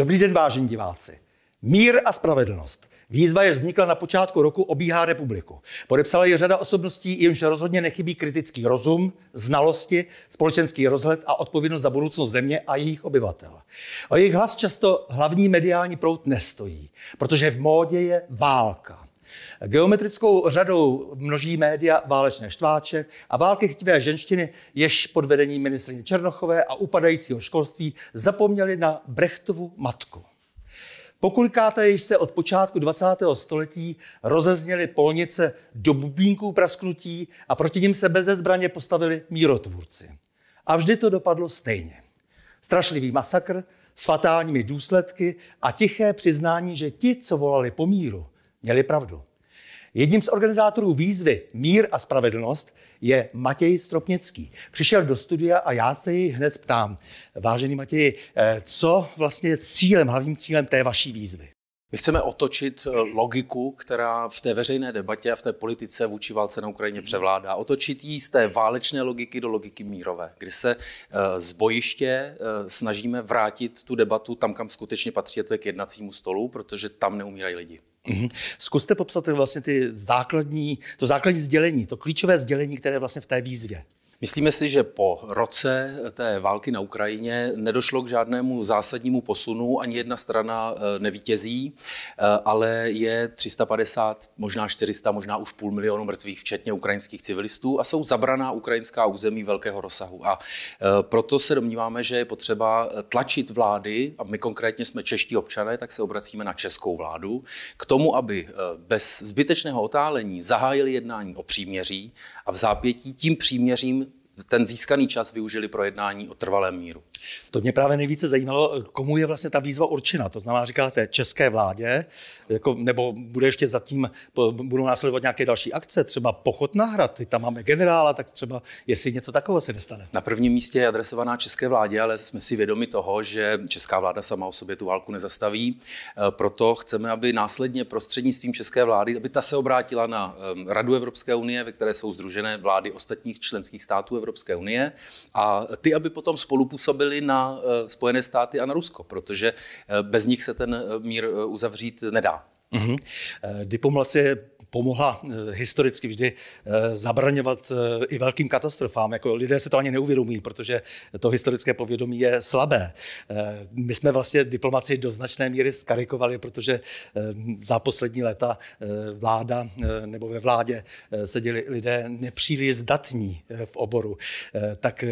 Dobrý den, vážení diváci. Mír a spravedlnost. Výzva, jež vznikla na počátku roku, obíhá republiku. Podepsala ji řada osobností, jimž rozhodně nechybí kritický rozum, znalosti, společenský rozhled a odpovědnost za budoucnost země a jejich obyvatel. O jejich hlas často hlavní mediální prout nestojí, protože v módě je válka. Geometrickou řadou množí média válečné štváče a války chtivé ženštiny, jež pod vedením ministrině Černochové a upadajícího školství zapomněli na Brechtovu matku. Pokulikáte, již se od počátku 20. století rozezněly polnice do bubínků prasknutí a proti ním se beze zbraně postavili mírotvůrci. A vždy to dopadlo stejně. Strašlivý masakr s fatálními důsledky a tiché přiznání, že ti, co volali po míru, Měli pravdu. Jedním z organizátorů výzvy Mír a spravedlnost je Matěj Stropnický. Přišel do studia a já se jej hned ptám. Vážený Matěj, eh, co vlastně je cílem, hlavním cílem té vaší výzvy? My chceme otočit eh, logiku, která v té veřejné debatě a v té politice vůči válce na Ukrajině převládá. Otočit ji z té válečné logiky do logiky mírové, kdy se eh, z bojiště eh, snažíme vrátit tu debatu tam, kam skutečně patří, to je k jednacímu stolu, protože tam neumírají lidi. Mm-hmm. Zkuste popsat vlastně ty základní, to základní sdělení, to klíčové sdělení, které je vlastně v té výzvě. Myslíme si, že po roce té války na Ukrajině nedošlo k žádnému zásadnímu posunu, ani jedna strana eh, nevítězí, eh, ale je 350, možná 400, možná už půl milionu mrtvých, včetně ukrajinských civilistů a jsou zabraná ukrajinská území velkého rozsahu. A eh, proto se domníváme, že je potřeba tlačit vlády, a my konkrétně jsme čeští občané, tak se obracíme na českou vládu, k tomu, aby bez zbytečného otálení zahájili jednání o příměří a v zápětí tím příměřím ten získaný čas využili pro jednání o trvalém míru. To mě právě nejvíce zajímalo, komu je vlastně ta výzva určena. To znamená, říkáte české vládě, jako, nebo bude ještě zatím, budou následovat nějaké další akce, třeba pochod na hrad, tam máme generála, tak třeba jestli něco takového se nestane. Na prvním místě je adresovaná české vládě, ale jsme si vědomi toho, že česká vláda sama o sobě tu válku nezastaví. E, proto chceme, aby následně prostřednictvím české vlády, aby ta se obrátila na e, Radu Evropské unie, ve které jsou združené vlády ostatních členských států Evropské unie a ty, aby potom spolupůsobili cílili na eh, Spojené státy a na Rusko, protože eh, bez nich se ten eh, mír uzavřít nedá. Mm-hmm. Diplomacie pomohla eh, historicky vždy eh, zabraňovat eh, i velkým katastrofám. Jako lidé se to ani neuvědomí, protože to historické povědomí je slabé. My jsme vlastně diplomacii do značné míry skarikovali, protože za poslední léta vláda nebo ve vládě seděli lidé nepříliš zdatní v oboru. Tak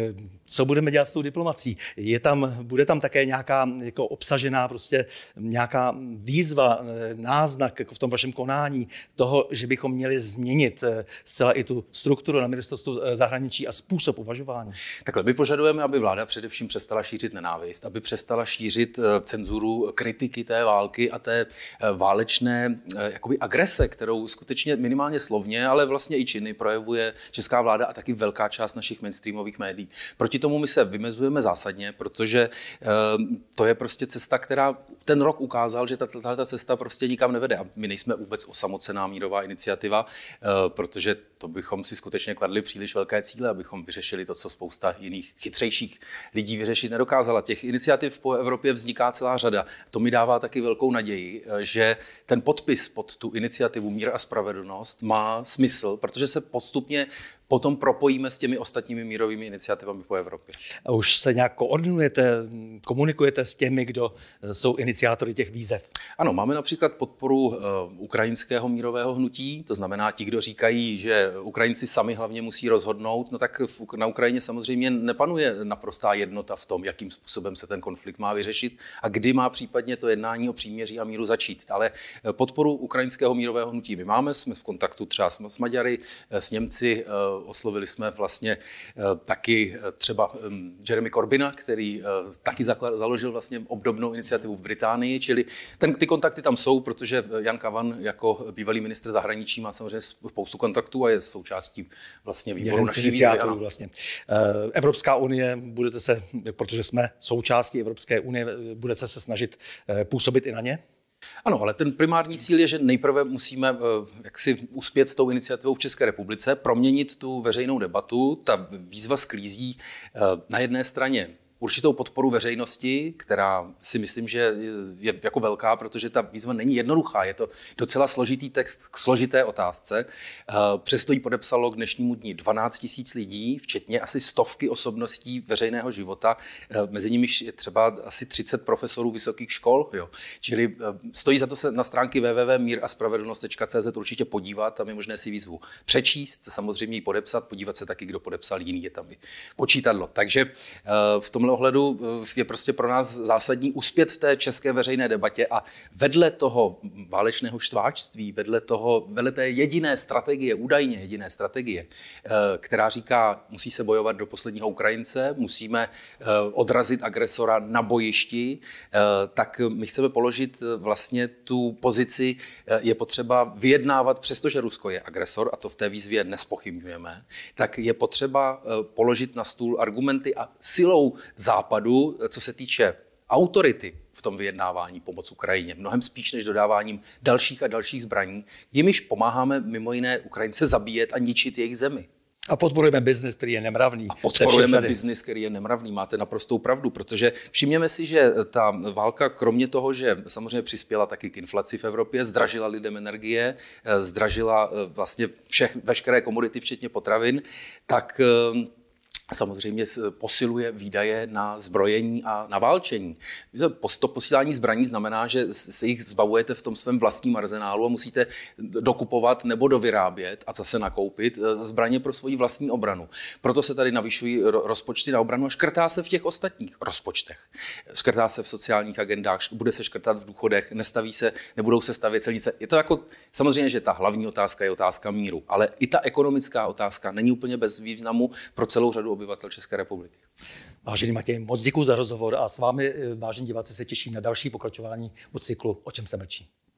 co budeme dělat s tou diplomací? Je tam, bude tam také nějaká jako obsažená prostě nějaká výzva, náznak jako v tom vašem konání toho, že bychom měli změnit eh, zcela i tu strukturu na ministerstvu eh, zahraničí a způsob uvažování? Takhle my požadujeme, aby vláda především přestala šířit nenávist, aby přestala šířit eh, cenzuru kritiky té války a té válečné jakoby agrese, kterou skutečně minimálně slovně, ale vlastně i činy projevuje česká vláda a taky velká část našich mainstreamových médií. Proti tomu my se vymezujeme zásadně, protože to je prostě cesta, která ten rok ukázal, že tato, ta cesta prostě nikam nevede. A my nejsme vůbec osamocená mírová iniciativa, eh, protože to bychom si skutečně kladli příliš velké cíle, abychom vyřešili to, co spousta jiných chytřejších lidí vyřešit nedokázala. Těch iniciativ po Evropě vzniká celá řada. To mi dává taky velkou naději, eh, že ten podpis pod tu iniciativu Mír a spravedlnost má smysl, protože se postupně potom propojíme s těmi ostatními mírovými iniciativami po Evropě. A už se nějak koordinujete, komunikujete s těmi, kdo eh, jsou iniciativy iniciátory těch výzev. Ano, máme například podporu eh, ukrajinského mírového hnutí, to znamená ti, kdo říkají, že Ukrajinci sami hlavně musí rozhodnout, no tak na Ukrajině samozřejmě nepanuje naprostá jednota v tom, jakým způsobem se ten konflikt má vyřešit a kdy má případně to jednání o příměří a míru začít. Ale eh, podporu ukrajinského mírového hnutí my máme, jsme v kontaktu třeba s Maďary, eh, s Němci, oslovili jsme vlastně taky třeba Jeremy Korbina, Corbina, který taky založil vlastně obdobnou iniciativu v Británii Británii, čili ten, ty kontakty tam jsou, protože Jan Kavan jako bývalý ministr zahraničí má samozřejmě spoustu kontaktů a je součástí vlastně výboru naší výzvy. Vlastně. Eh, Evropská unie, budete se, protože jsme součástí Evropské unie, budete se snažit eh, působit i na ně? Ano, ale ten primární cíl je, že nejprve musíme eh, jaksi uspět s tou iniciativou v České republice, proměnit tu veřejnou debatu. Ta výzva sklízí na jedné straně určitou podporu veřejnosti, která si myslím, že je jako velká, protože ta výzva není jednoduchá. Je to docela složitý text k složité otázce. Eh, přesto ji podepsalo k dnešnímu dní 12 tisíc lidí, včetně asi stovky osobností veřejného života. Eh, mezi nimi je třeba asi 30 profesorů vysokých škol. Jo. Čili eh, stojí za to se na stránky www.míraspravedlnost.cz určitě podívat, tam je možné si výzvu přečíst, samozřejmě ji podepsat, podívat se taky, kdo podepsal jiný, je tam i počítadlo. Takže v tomhle tomhle ohledu eh, je prostě pro nás zásadní uspět v té české veřejné debatě a vedle toho válečného štváčství, vedle, toho, vedle té jediné strategie, údajně jediné strategie, eh, která říká, musí se bojovat do posledního Ukrajince, musíme eh, odrazit agresora na bojišti, tak my chceme položit vlastně tu pozici, je potřeba vyjednávat, přestože Rusko je agresor, a to v té výzvě nespochybňujeme, tak je potřeba položit na stůl argumenty a silou západu, co se týče autority v tom vyjednávání pomoc Ukrajině, mnohem spíš než dodáváním dalších a dalších zbraní, jimiž pomáháme mimo jiné Ukrajince zabíjet a ničit jejich zemi. A podporujeme biznis, který je nemravný. A podporujeme biznis, který je nemravný. Máte naprostou pravdu, protože všimněme si, že ta válka, kromě toho, že samozřejmě přispěla taky k inflaci v Evropě, zdražila lidem energie, eh, zdražila eh, vlastně všech, veškeré komodity, včetně potravin, tak eh, samozřejmě posiluje výdaje na zbrojení a na válčení. To posílání zbraní znamená, že se jich zbavujete v tom svém vlastním arzenálu a musíte dokupovat nebo dovyrábět a zase nakoupit e, zbraně pro svoji vlastní obranu. Proto se tady navyšují rozpočty na obranu a škrtá se v těch ostatních rozpočtech. Škrtá se v sociálních agendách, bude se škrtat v důchodech, nestaví se, nebudou se stavět celnice. Je to jako, samozřejmě, že ta hlavní otázka je otázka míru, ale i ta ekonomická otázka není úplně bez významu pro celou řadu obyvatel České republiky. Vážený Matěj, moc děkuji za rozhovor a s vámi, eh, vážení diváci, se těším na další pokračování u cyklu O čem se mlčí.